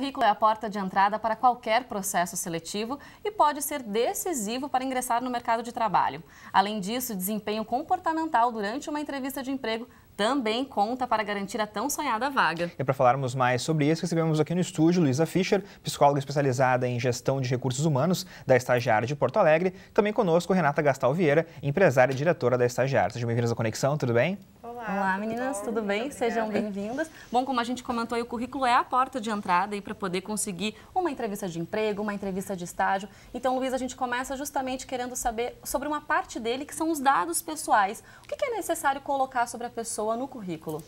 currículo é a porta de entrada para qualquer processo seletivo e pode ser decisivo para ingressar no mercado de trabalho. Além disso, desempenho comportamental durante uma entrevista de emprego também conta para garantir a tão sonhada vaga. E para falarmos mais sobre isso, recebemos aqui no estúdio Luísa Fischer, psicóloga especializada em gestão de recursos humanos da Estagiária de Porto Alegre. Também conosco Renata Gastal Vieira, empresária e diretora da Estagiária. Sejam bem-vindos à Conexão, tudo bem? Olá, Olá meninas, tudo bem? Muito Sejam bem-vindas. Bom, como a gente comentou aí, o currículo é a porta de entrada aí para poder conseguir uma entrevista de emprego, uma entrevista de estágio. Então, Luiz, a gente começa justamente querendo saber sobre uma parte dele que são os dados pessoais. O que é necessário colocar sobre a pessoa no currículo?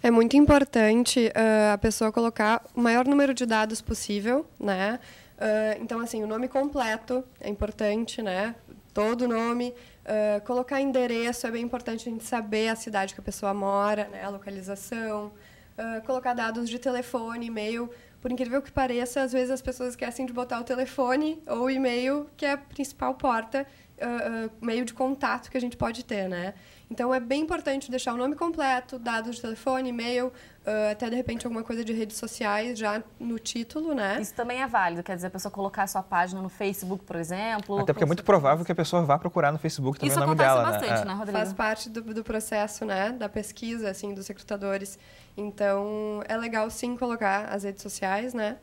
É muito importante uh, a pessoa colocar o maior número de dados possível, né? Uh, então, assim, o nome completo é importante, né? Todo o nome, ah, colocar endereço é bem importante a gente saber a cidade que a pessoa mora, né, a localização. Uh, colocar dados de telefone, e-mail. Por incrível que pareça, às vezes as pessoas esquecem de botar o telefone ou o e-mail, que é a principal porta, uh, meio de contato que a gente pode ter, né? Então é bem importante deixar o nome completo, dados de telefone, e-mail, Uh, até de repente alguma coisa de redes sociais já no título, né? Isso também é válido, quer dizer, a pessoa colocar a sua página no Facebook, por exemplo. Até porque é muito provável que a pessoa vá procurar no Facebook também Isso o nome dela. Isso né? acontece bastante, né? né, Rodrigo? Faz parte do, do processo, né, da pesquisa, assim, dos recrutadores. Então, é legal sim colocar as redes sociais, né?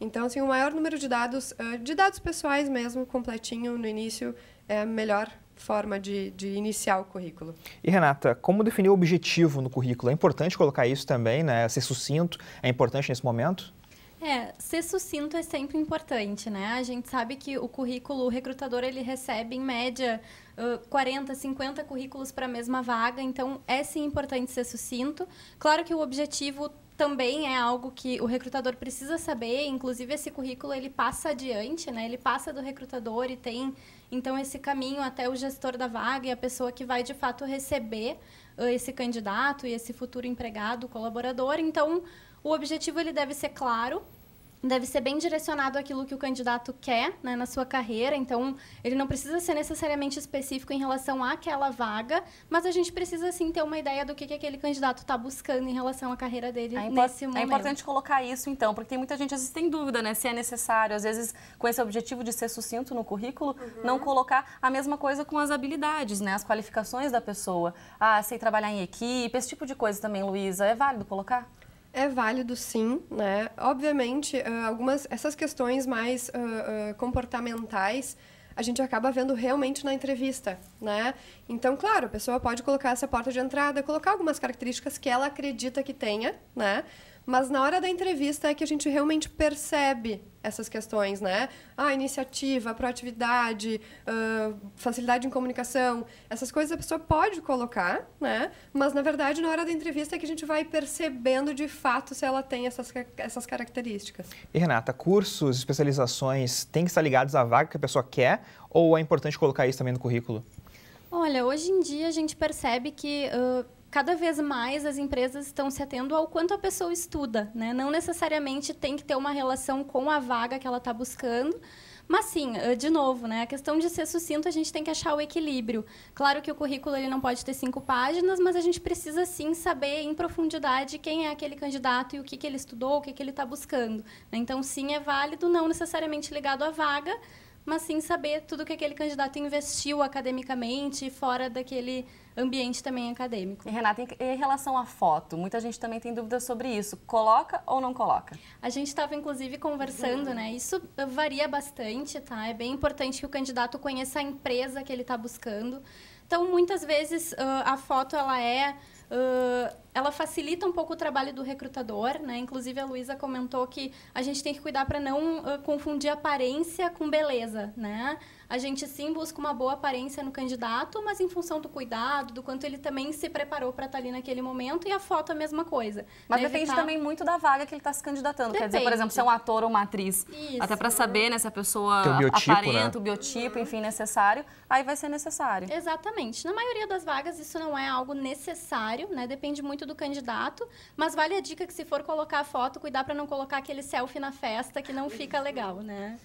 Então, assim, o maior número de dados, ah, de dados pessoais mesmo, completinho no início, é melhor forma de, de, iniciar o currículo. E Renata, como definir o objetivo no currículo? É importante colocar isso também, né? Ser sucinto é importante nesse momento? É, ser sucinto é sempre importante, né? A gente sabe que o currículo, o recrutador, ele recebe em média 40, 50 currículos para a mesma vaga, então é sim importante ser sucinto. Claro que o objetivo também é algo que o recrutador precisa saber, inclusive esse currículo ele passa adiante, né? Ele passa do recrutador e tem então, esse caminho até o gestor da vaga e a pessoa que vai de fato receber ah, esse candidato e esse futuro empregado, colaborador. Então, o objetivo ele deve ser claro, deve ser bem direcionado àquilo que o candidato quer né, na sua carreira. Então, ele não precisa ser necessariamente específico em relação àquela vaga, mas a gente precisa sim ter uma ideia do que, que aquele candidato está buscando em relação à carreira dele é nesse é momento. É importante colocar isso, então, porque tem muita gente, às vezes, tem dúvida né, se é necessário, às vezes, com esse objetivo de ser sucinto no currículo, uhum. não colocar a mesma coisa com as habilidades, né, as qualificações da pessoa. Ah, sei trabalhar em equipe, esse tipo de coisa também, Luísa. É válido colocar? É válido, sim, né? Obviamente, ah, algumas essas questões mais uh, uh, comportamentais a gente acaba vendo realmente na entrevista, né? Então, claro, a pessoa pode colocar essa porta de entrada, colocar algumas características que ela acredita que tenha, né? Mas na hora da entrevista é que a gente realmente percebe essas questões, né? A ah, iniciativa, proatividade, uh, facilidade em comunicação, essas coisas a pessoa pode colocar, né? Mas na verdade na hora da entrevista é que a gente vai percebendo de fato se ela tem essas, essas características. E Renata, cursos, especializações, tem que estar ligados à vaga que a pessoa quer ou é importante colocar isso também no currículo? Olha, hoje em dia a gente percebe que uh cada vez mais as empresas estão se atendo ao quanto a pessoa estuda, né? Não necessariamente tem que ter uma relação com a vaga que ela está buscando, mas sim, eh, de novo, né? A questão de ser sucinto, a gente tem que achar o equilíbrio. Claro que o currículo ele não pode ter cinco páginas, mas a gente precisa sim saber em profundidade quem é aquele candidato e o que, que ele estudou, o que, que ele está buscando. Né? Então, sim, é válido, não necessariamente ligado à vaga, mas sim saber tudo o que aquele candidato investiu academicamente fora daquele ambiente também acadêmico. E, Renata, em relação à foto, muita gente também tem dúvidas sobre isso. Coloca ou não coloca? A gente estava, inclusive, conversando, né? Isso varia bastante, tá? É bem importante que o candidato conheça a empresa que ele está buscando. Então, muitas vezes, uh, a foto, ela é... Uh, ela facilita um pouco o trabalho do recrutador, né? Inclusive a Luísa comentou que a gente tem que cuidar para não uh, confundir aparência com beleza, né? a gente sim busca uma boa aparência no candidato, mas em função do cuidado, do quanto ele também se preparou para estar tá ali naquele momento e a foto a mesma coisa. Mas né? depende Evitar... também muito da vaga que ele está se candidatando. Depende. Quer dizer, por exemplo, se é um ator ou uma atriz. Isso. Até para saber né, se a pessoa o biotipo, aparenta, né? o biotipo, uhum. enfim, necessário, aí vai ser necessário. Exatamente. Na maioria das vagas isso não é algo necessário, né? Depende muito do candidato, mas vale a dica que se for colocar a foto, cuidar para não colocar aquele selfie na festa que não fica legal, né?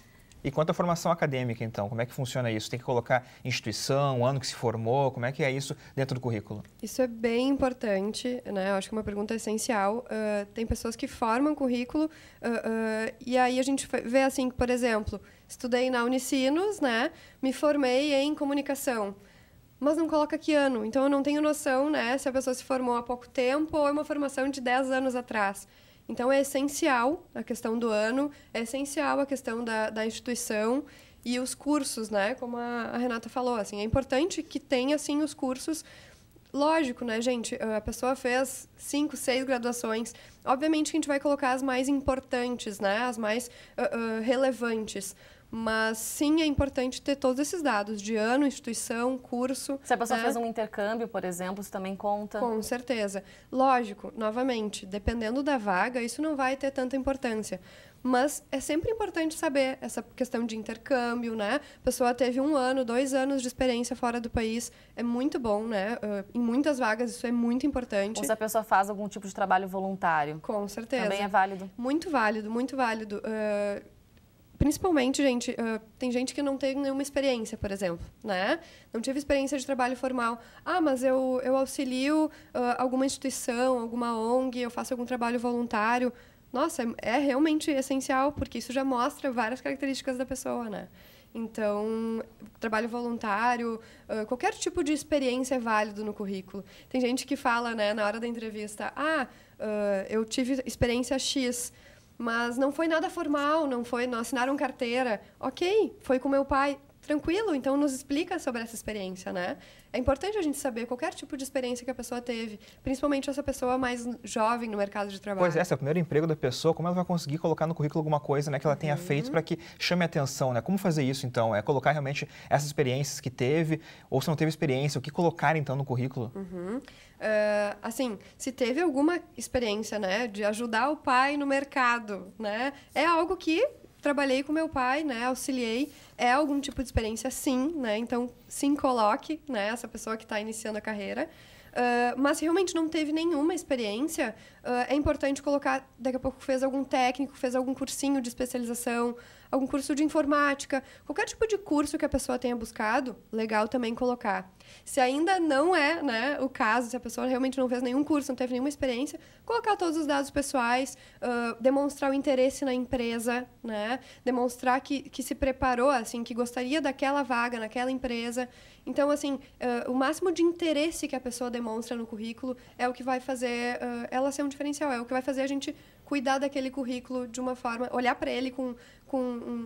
E quanto à formação acadêmica, então, como é que funciona isso? Tem que colocar instituição, ano que se formou, como é que é isso dentro do currículo? Isso é bem importante, né? Eu acho que é uma pergunta essencial. Uh, tem pessoas que formam currículo uh, uh, e aí a gente vê assim, por exemplo, estudei na Unicinos, né? Me formei em comunicação mas não coloca que ano. Então eu não tenho noção, né, se a pessoa se formou há pouco tempo ou é uma formação de 10 anos atrás. Então, é essencial a questão do ano, é essencial a questão da, da instituição e os cursos, né? Como a, a Renata falou, assim, é importante que tenha, assim, os cursos lógico, né, gente? A pessoa fez cinco, seis graduações. Obviamente que a gente vai colocar as mais importantes, né? As mais uh, uh, relevantes. Mas sim, é importante ter todos esses dados de ano, instituição, curso. Se a pessoa né? fez um intercâmbio, por exemplo, isso também conta? Com certeza. Lógico, novamente, dependendo da vaga, isso não vai ter tanta importância. Mas é sempre importante saber essa questão de intercâmbio, né? A pessoa teve um ano, dois anos de experiência fora do país, é muito bom, né? Eh, em muitas vagas isso é muito importante. Ou se a pessoa faz algum tipo de trabalho voluntário. Com certeza. Também é válido. Muito válido, muito válido. Uh principalmente, gente, uh, tem gente que não tem nenhuma experiência, por exemplo, né? Não tive experiência de trabalho formal. Ah, mas eu, eu auxilio uh, alguma instituição, alguma ONG, eu faço algum trabalho voluntário. Nossa, é, é realmente essencial, porque isso já mostra várias características da pessoa, né? Então, trabalho voluntário, uh, qualquer tipo de experiência é válido no currículo. Tem gente que fala, né, na hora da entrevista, ah, eu tive experiência X, mas não foi nada formal, não foi, não assinaram carteira. Ok, foi com meu pai. Tranquilo, então nos explica sobre essa experiência, né? É importante a gente saber qualquer tipo de experiência que a pessoa teve, principalmente essa pessoa mais jovem no mercado de trabalho. Pois é, esse é o primeiro emprego da pessoa, como ela vai conseguir colocar no currículo alguma coisa né, que ela tenha uhum. feito para que chame atenção, né? Como fazer isso, então? É colocar realmente essas experiências que teve, ou se não teve experiência, o que colocar, então, no currículo? Uhum. Uh, assim, se teve alguma experiência, né, de ajudar o pai no mercado, né, é algo que trabalhei com meu pai, né? Auxiliei. É algum tipo de experiência, sim, né? Então, sim, coloque, né? Essa pessoa que está iniciando a carreira. Uh, mas realmente não teve nenhuma experiência, ah, é importante colocar, daqui a pouco fez algum técnico, fez algum cursinho de especialização, algum curso de informática, qualquer tipo de curso que a pessoa tenha buscado, legal também colocar. Se ainda não é né, o caso, se a pessoa realmente não fez nenhum curso, não teve nenhuma experiência, colocar todos os dados pessoais, uh, demonstrar o interesse na empresa, né, demonstrar que, que se preparou, assim, que gostaria daquela vaga naquela empresa. Então, assim, uh, o máximo de interesse que a pessoa demonstra no currículo é o que vai fazer uh, ela ser um diferencial, é o que vai fazer a gente cuidar daquele currículo de uma forma, olhar para ele com, com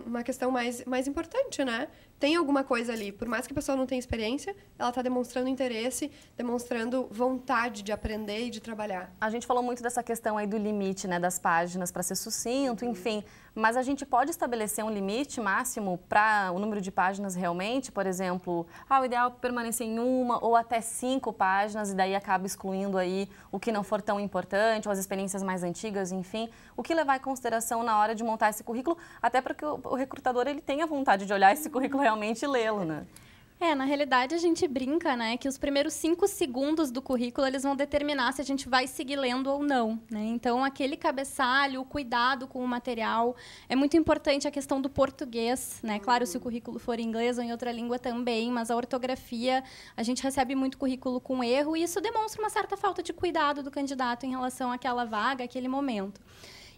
uma questão mais, mais importante, né? tem alguma coisa ali. Por mais que a pessoa não tenha experiência, ela está demonstrando interesse, demonstrando vontade de aprender e de trabalhar. A gente falou muito dessa questão aí do limite, né, das páginas para ser sucinto, uhum. enfim. Mas a gente pode estabelecer um limite máximo para o número de páginas realmente? Por exemplo, ah, o ideal é permanecer em uma ou até cinco páginas e daí acaba excluindo aí o que não for tão importante ou as experiências mais antigas, enfim. O que levar em consideração na hora de montar esse currículo, até para que o recrutador ele tenha vontade de olhar esse uhum. currículo realmente realmente lê-lo, né? É, na realidade a gente brinca, né, que os primeiros cinco segundos do currículo eles vão determinar se a gente vai seguir lendo ou não, né? Então aquele cabeçalho, o cuidado com o material é muito importante a questão do português, né? Claro, se o currículo for em inglês ou em outra língua também, mas a ortografia a gente recebe muito currículo com erro e isso demonstra uma certa falta de cuidado do candidato em relação àquela vaga, aquele momento.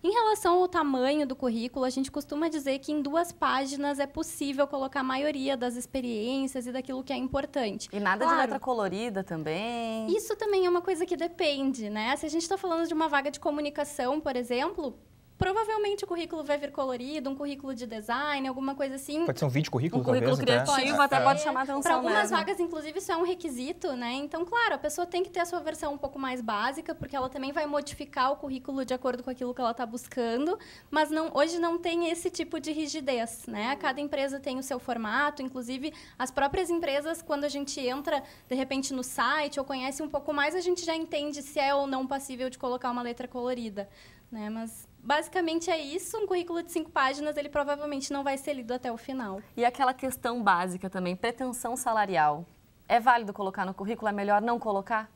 Em relação ao tamanho do currículo, a gente costuma dizer que em duas páginas é possível colocar a maioria das experiências e daquilo que é importante. E nada claro, de letra colorida também. Isso também é uma coisa que depende, né? Se a gente está falando de uma vaga de comunicação, por exemplo, provavelmente o currículo vai vir colorido, um currículo de design, alguma coisa assim. Pode ser um vídeo currículo, um currículo talvez, criativo até, até pode é. chamar atenção Para algumas mesmo. Né? vagas, inclusive, isso é um requisito, né? Então, claro, a pessoa tem que ter a sua versão um pouco mais básica, porque ela também vai modificar o currículo de acordo com aquilo que ela está buscando, mas não, hoje não tem esse tipo de rigidez, né? Cada empresa tem o seu formato, inclusive as próprias empresas, quando a gente entra, de repente, no site ou conhece um pouco mais, a gente já entende se é ou não passível de colocar uma letra colorida, né? Mas basicamente é isso. Um currículo de cinco páginas, ele provavelmente não vai ser lido até o final. E aquela questão básica também, pretensão salarial. É válido colocar no currículo? É melhor não colocar?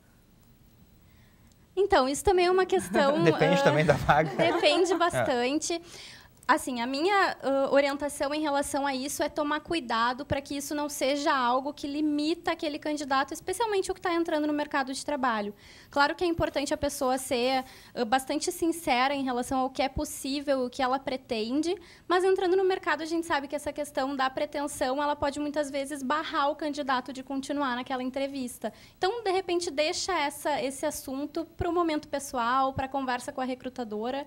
Então, isso também é uma questão. depende uh, também da vaga. Depende é. bastante. É assim, a minha uh, orientação em relação a isso é tomar cuidado para que isso não seja algo que limita aquele candidato, especialmente o que está entrando no mercado de trabalho. Claro que é importante a pessoa ser uh, bastante sincera em relação ao que é possível, o que ela pretende, mas entrando no mercado a gente sabe que essa questão da pretensão ela pode muitas vezes barrar o candidato de continuar naquela entrevista. Então, de repente, deixa essa, esse assunto para o momento pessoal, para a conversa com a recrutadora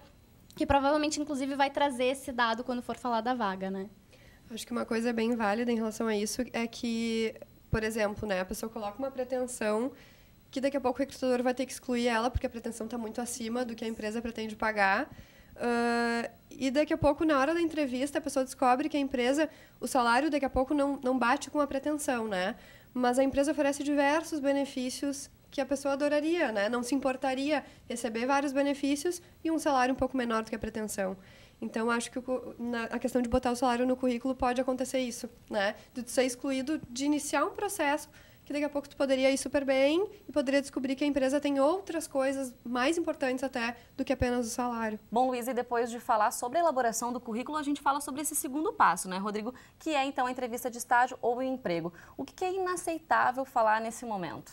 que provavelmente, inclusive, vai trazer esse dado quando for falar da vaga, né? Acho que uma coisa bem válida em relação a isso é que, por exemplo, né, a pessoa coloca uma pretensão que daqui a pouco o recrutador vai ter que excluir ela, porque a pretensão está muito acima do que a empresa pretende pagar. Uh, e daqui a pouco, na hora da entrevista, a pessoa descobre que a empresa, o salário daqui a pouco não, não bate com a pretensão, né? Mas a empresa oferece diversos benefícios que a pessoa adoraria, né? Não se importaria receber vários benefícios e um salário um pouco menor do que a pretensão. Então, acho que o, na, a questão de botar o salário no currículo pode acontecer isso, né? De ser excluído de iniciar um processo que daqui a pouco tu poderia ir super bem e poderia descobrir que a empresa tem outras coisas mais importantes até do que apenas o salário. Bom, Luiz, e depois de falar sobre a elaboração do currículo, a gente fala sobre esse segundo passo, né, Rodrigo? Que é, então, a entrevista de estágio ou o emprego. O que é inaceitável falar nesse momento?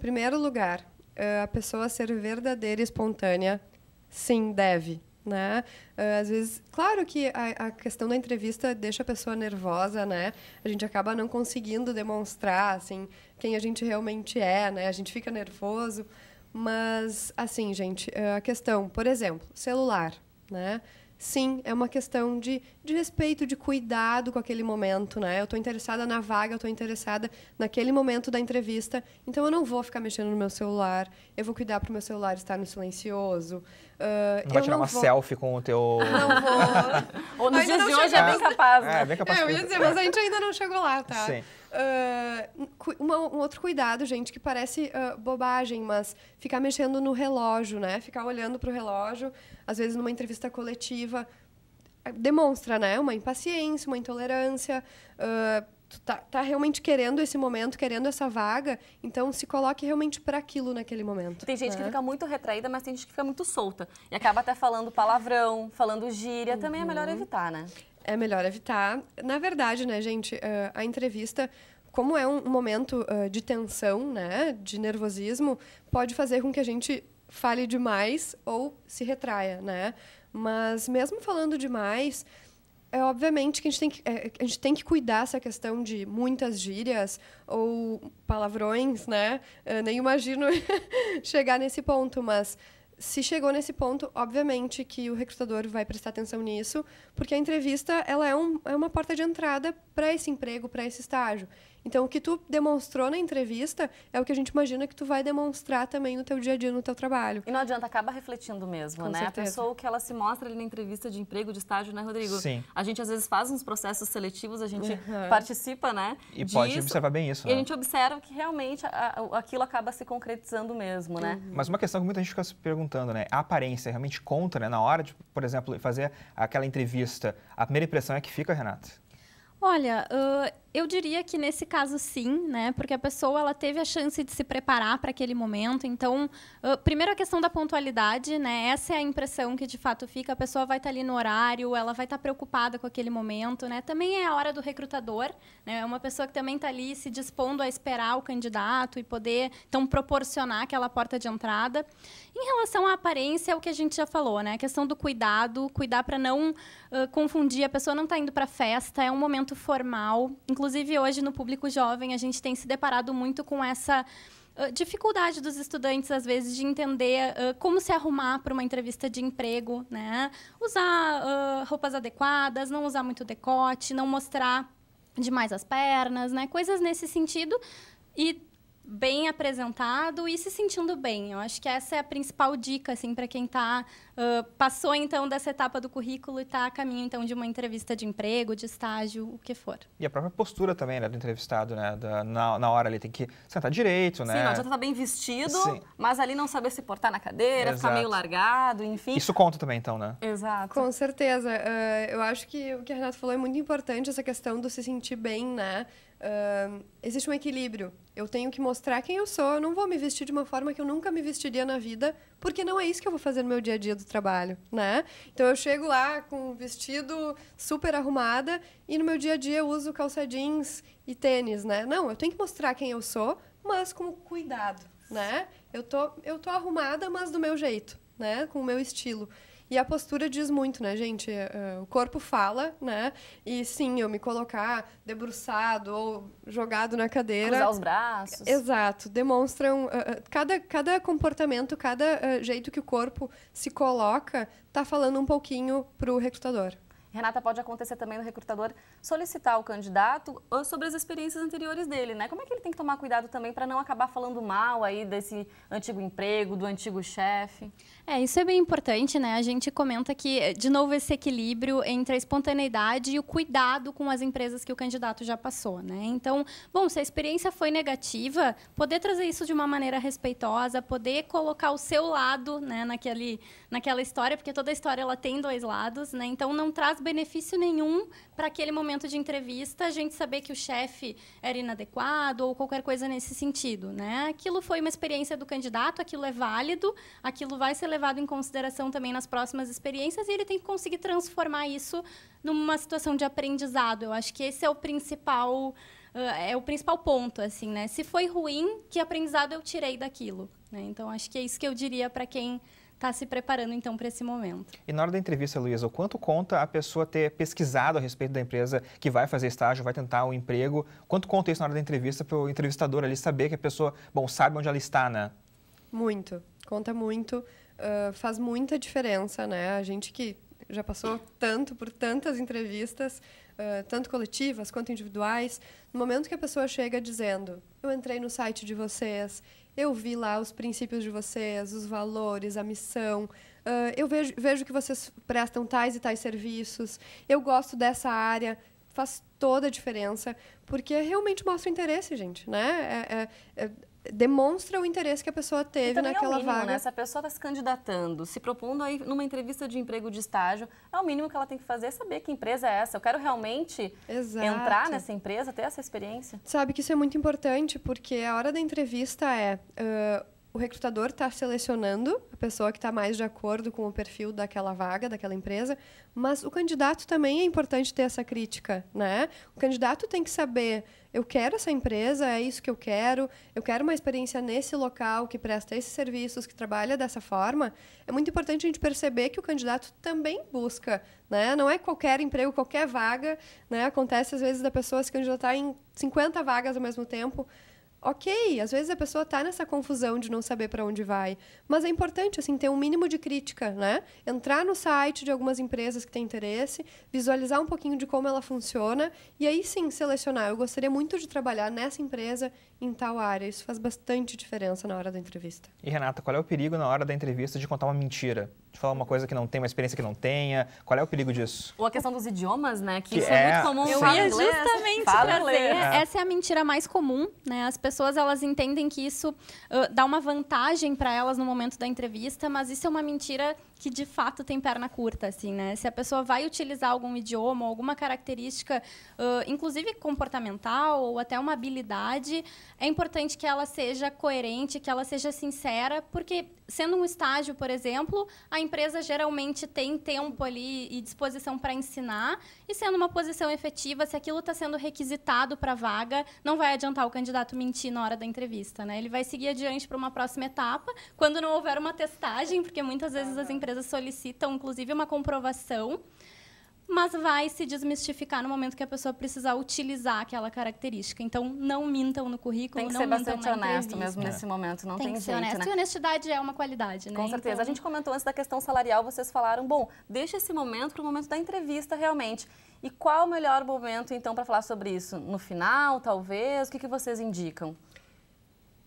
Primeiro lugar, eh, a pessoa ser verdadeira e espontânea, sim, deve. Né? Eh, às vezes, claro que a, a, questão da entrevista deixa a pessoa nervosa, né? A gente acaba não conseguindo demonstrar, assim, quem a gente realmente é, né? A gente fica nervoso, mas, assim, gente, eh, a questão, por exemplo, celular, né? sim, é uma questão de, de respeito, de cuidado com aquele momento, né? Eu estou interessada na vaga, eu estou interessada naquele momento da entrevista, então eu não vou ficar mexendo no meu celular, eu vou cuidar para o meu celular estar no silencioso. Uh, não vai tirar não uma vou... selfie com o teu... Não vou. Ou nos dias de hoje é bem capaz, né? É, é, bem capaz. É, eu ia dizer, mas a gente ainda não chegou lá, tá? Sim. Uh, uma, um outro cuidado, gente, que parece uh, bobagem, mas ficar mexendo no relógio, né? Ficar olhando para o relógio, às vezes numa entrevista coletiva, ah, demonstra, né? Uma impaciência, uma intolerância. Uh, tu tá, tá, realmente querendo esse momento, querendo essa vaga, então se coloque realmente para aquilo naquele momento. Tem gente né? que fica muito retraída, mas tem gente que fica muito solta e acaba até falando palavrão, falando gíria, uhum. também é melhor evitar, né? É melhor evitar. Na verdade, né, gente, eh, a entrevista como é um momento uh, de tensão, né, de nervosismo, pode fazer com que a gente fale demais ou se retraia, né? Mas mesmo falando demais, é obviamente que a gente tem que, é, a gente tem que cuidar essa questão de muitas gírias ou palavrões, né? Eu nem imagino chegar nesse ponto, mas se chegou nesse ponto, obviamente que o recrutador vai prestar atenção nisso, porque a entrevista ela é, um, é uma porta de entrada para esse emprego, para esse estágio. Então, o que tu demonstrou na entrevista é o que a gente imagina que tu vai demonstrar também no teu dia a dia, no teu trabalho. E não adianta, acaba refletindo mesmo, Com né? Certeza. A pessoa que ela se mostra ali na entrevista de emprego, de estágio, né, Rodrigo? Sim. A gente às vezes faz uns processos seletivos, a gente uhum. participa, né? E disso, pode observar bem isso. E a né? gente observa que realmente a, aquilo acaba se concretizando mesmo, né? uhum. né? Mas uma questão que muita gente fica se perguntando, né? A aparência realmente conta, né? Na hora de, por exemplo, fazer aquela entrevista, a primeira impressão é que fica, Renata? Olha, uh eu diria que nesse caso sim, né? Porque a pessoa ela teve a chance de se preparar para aquele momento. Então, uh, primeiro a questão da pontualidade, né? Essa é a impressão que de fato fica. A pessoa vai estar tá ali no horário, ela vai estar tá preocupada com aquele momento, né? Também é a hora do recrutador, né? É uma pessoa que também está ali se dispondo a esperar o candidato e poder então proporcionar aquela porta de entrada. Em relação à aparência, é o que a gente já falou, né? A questão do cuidado, cuidar para não uh, confundir. A pessoa não está indo para festa, é um momento formal. Inclusive Inclusive, hoje, no público jovem, a gente tem se deparado muito com essa ah, dificuldade dos estudantes, às vezes, de entender uh, como se arrumar para uma entrevista de emprego, né? Usar uh, roupas adequadas, não usar muito decote, não mostrar demais as pernas, né? Coisas nesse sentido. E bem apresentado e se sentindo bem. Eu acho que essa é a principal dica assim para quem tá uh, passou então dessa etapa do currículo e está a caminho então de uma entrevista de emprego, de estágio, o que for. E a própria postura também né, do entrevistado, né, da, na, na hora ele tem que sentar direito, né? Sim, não adianta estar tá bem vestido, Sim. mas ali não saber se portar na cadeira, Exato. ficar meio largado, enfim. Isso conta também então, né? Exato. Com certeza. Uh, eu acho que o que a Renata falou é muito importante essa questão do se sentir bem, né? Uh, existe um equilíbrio eu tenho que mostrar quem eu sou. Eu não vou me vestir de uma forma que eu nunca me vestiria na vida, porque não é isso que eu vou fazer no meu dia a dia do trabalho, né? Então eu chego lá com um vestido super arrumada e no meu dia a dia eu uso calça jeans e tênis, né? Não, eu tenho que mostrar quem eu sou, mas com cuidado, né? Eu tô eu tô arrumada, mas do meu jeito, né? Com o meu estilo. E a postura diz muito, né, gente? Uh, o corpo fala, né? E sim, eu me colocar debruçado ou jogado na cadeira. Usar os braços. Exato. Demonstram. Uh, cada, cada comportamento, cada uh, jeito que o corpo se coloca, tá falando um pouquinho pro recrutador. Renata, pode acontecer também no recrutador solicitar o candidato ah, sobre as experiências anteriores dele, né? Como é que ele tem que tomar cuidado também para não acabar falando mal aí desse antigo emprego, do antigo chefe? É, isso é bem importante, né? A gente comenta que, eh, de novo, esse equilíbrio entre a espontaneidade e o cuidado com as empresas que o candidato já passou, né? Então, bom, se a experiência foi negativa, poder trazer isso de uma maneira respeitosa, poder colocar o seu lado, né, naquele, naquela história, porque toda história ela tem dois lados, né? Então, não traz benefício nenhum para aquele momento de entrevista a gente saber que o chefe era inadequado ou qualquer coisa nesse sentido. Né? Aquilo foi uma experiência do candidato, aquilo é válido, aquilo vai ser levado em consideração também nas próximas experiências e ele tem que conseguir transformar isso numa situação de aprendizado. Eu acho que esse é o principal eh, é o principal ponto, assim, né? Se foi ruim, que aprendizado eu tirei daquilo? Né? Então, acho que é isso que eu diria para quem está se preparando então para esse momento. E na hora da entrevista, Luísa, o quanto conta a pessoa ter pesquisado a respeito da empresa que vai fazer estágio, vai tentar um emprego? Quanto conta isso na hora da entrevista para o entrevistador ali saber que a pessoa, bom, sabe onde ela está, né? Muito, conta muito, uh, faz muita diferença, né? A gente que já passou tanto por tantas entrevistas, tanto coletivas quanto individuais, no momento que a pessoa chega dizendo: Eu entrei no site de vocês, eu vi lá os princípios de vocês, os valores, a missão. Uh, eu vejo, vejo que vocês prestam tais e tais serviços. Eu gosto dessa área. Faz toda a diferença, porque realmente mostra interesse, gente. Né? É, é, é, demonstra o interesse que a pessoa teve é naquela é mínimo, né? vaga. Né? Se a pessoa está se candidatando, se propondo aí numa entrevista de emprego de estágio, é o mínimo que ela tem que fazer é saber que empresa é essa. Eu quero realmente Exato. entrar nessa empresa, ter essa experiência. Sabe que isso é muito importante porque a hora da entrevista é uh, o recrutador está selecionando a pessoa que está mais de acordo com o perfil daquela vaga, daquela empresa, mas o candidato também é importante ter essa crítica, né? O candidato tem que saber, eu quero essa empresa, é isso que eu quero, eu quero uma experiência nesse local que presta esses serviços, que trabalha dessa forma. É muito importante a gente perceber que o candidato também busca, né? Não é qualquer emprego, qualquer vaga, né? Acontece às vezes da pessoa se candidatar em 50 vagas ao mesmo tempo ok, às vezes a pessoa está nessa confusão de não saber para onde vai, mas é importante assim ter um mínimo de crítica, né? Entrar no site de algumas empresas que têm interesse, visualizar um pouquinho de como ela funciona e aí sim selecionar. Eu gostaria muito de trabalhar nessa empresa em tal área. Isso faz bastante diferença na hora da entrevista. E Renata, qual é o perigo na hora da entrevista de contar uma mentira? De falar uma coisa que não tem, uma experiência que não tenha? Qual é o perigo disso? Ou a questão dos idiomas, né? Que, que isso é, é, muito comum. Eu ia justamente trazer. É. Essa é a mentira mais comum, né? As pessoas, elas entendem que isso uh, dá uma vantagem para elas no momento da entrevista, mas isso é uma mentira que de fato tem perna curta, assim, né? Se a pessoa vai utilizar algum idioma, alguma característica, uh, inclusive comportamental ou até uma habilidade, é importante que ela seja coerente, que ela seja sincera, porque sendo um estágio, por exemplo, a empresa geralmente tem tempo ali e disposição para ensinar, e sendo uma posição efetiva, se aquilo está sendo requisitado para a vaga, não vai adiantar o candidato mentir na hora da entrevista. Né? Ele vai seguir adiante para uma próxima etapa, quando não houver uma testagem, porque muitas vezes as empresas solicitam, inclusive, uma comprovação mas vai se desmistificar no momento que a pessoa precisar utilizar aquela característica. Então, não mintam no currículo, não mintam na Tem que ser bastante honesto mesmo é. nesse momento, não tem, tem que ser jeito, honesto. Né? E honestidade é uma qualidade, né? Com então, certeza. Então... A gente comentou antes da questão salarial, vocês falaram, bom, deixa esse momento para o momento da entrevista realmente. E qual o melhor momento, então, para falar sobre isso? No final, talvez? O que, que vocês indicam?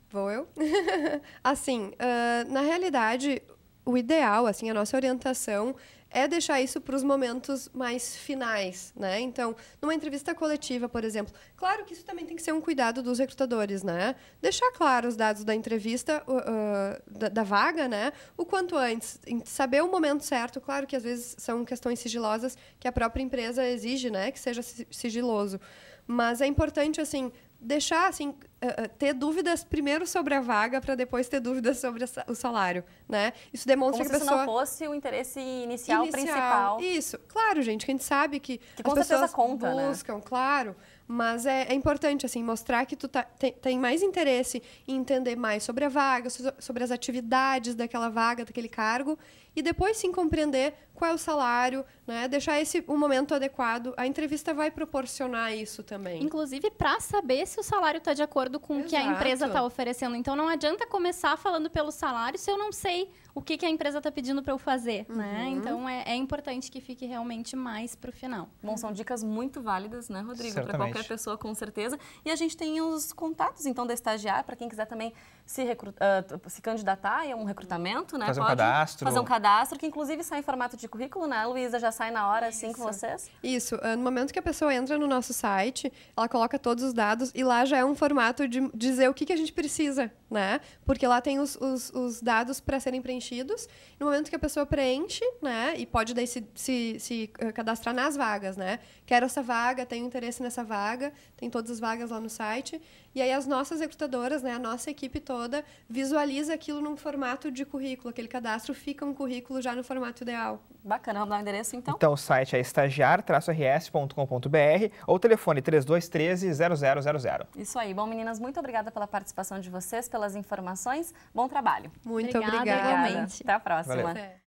Vou eu? assim, uh, na realidade, o ideal, assim, a nossa orientação é deixar isso para os momentos mais finais, né? Então, numa entrevista coletiva, por exemplo, claro que isso também tem que ser um cuidado dos recrutadores, né? Deixar claro os dados da entrevista, uh, da, da, vaga, né? O quanto antes, saber o momento certo. Claro que às vezes são questões sigilosas que a própria empresa exige, né? Que seja sigiloso, mas é importante assim deixar assim eh, eh, ter dúvidas primeiro sobre a vaga para depois ter dúvidas sobre o salário, né? Isso demonstra Como que a se pessoa se não fosse o interesse inicial, inicial, principal. Isso, claro, gente, que a gente sabe que, que as pessoas conta, né? buscam, né? claro, mas é, é, importante assim mostrar que tu tá, tem, tem, mais interesse em entender mais sobre a vaga, sobre as atividades daquela vaga, daquele cargo e depois sim compreender qual é o salário, né? Deixar esse um momento adequado. A entrevista vai proporcionar isso também. Inclusive para saber se o salário está de acordo com Exato. o que a empresa está oferecendo. Então não adianta começar falando pelo salário se eu não sei o que, que a empresa está pedindo para eu fazer, uhum. né? Então é, é, importante que fique realmente mais para o final. Bom, são dicas muito válidas, né, Rodrigo? Para qualquer pessoa, com certeza. E a gente tem os contatos então da estagiária para quem quiser também se, uh, se candidatar a um recrutamento, né? Fazer Pode um cadastro. Fazer um cadastro, que inclusive sai em formato de currículo, né? Luísa já sai na hora, assim, com vocês? Isso. Ah, no momento que a pessoa entra no nosso site, ela coloca todos os dados e lá já é um formato de dizer o que, que a gente precisa, né? Porque lá tem os, os, os dados para serem preenchidos. No momento que a pessoa preenche, né? E pode daí se, se, se ah, cadastrar nas vagas, né? Quero essa vaga, tenho interesse nessa vaga, tem todas as vagas lá no site. E aí as nossas recrutadoras, né? A nossa equipe toda toda, visualiza aquilo num formato de currículo. Aquele cadastro fica um currículo já no formato ideal. Bacana, vamos dar o um endereço então? Então o site é estagiar-rs.com.br ou telefone 3213-0000. Isso aí. Bom, meninas, muito obrigada pela participação de vocês, pelas informações. Bom trabalho. Muito obrigada. obrigada. Até a próxima. Valeu.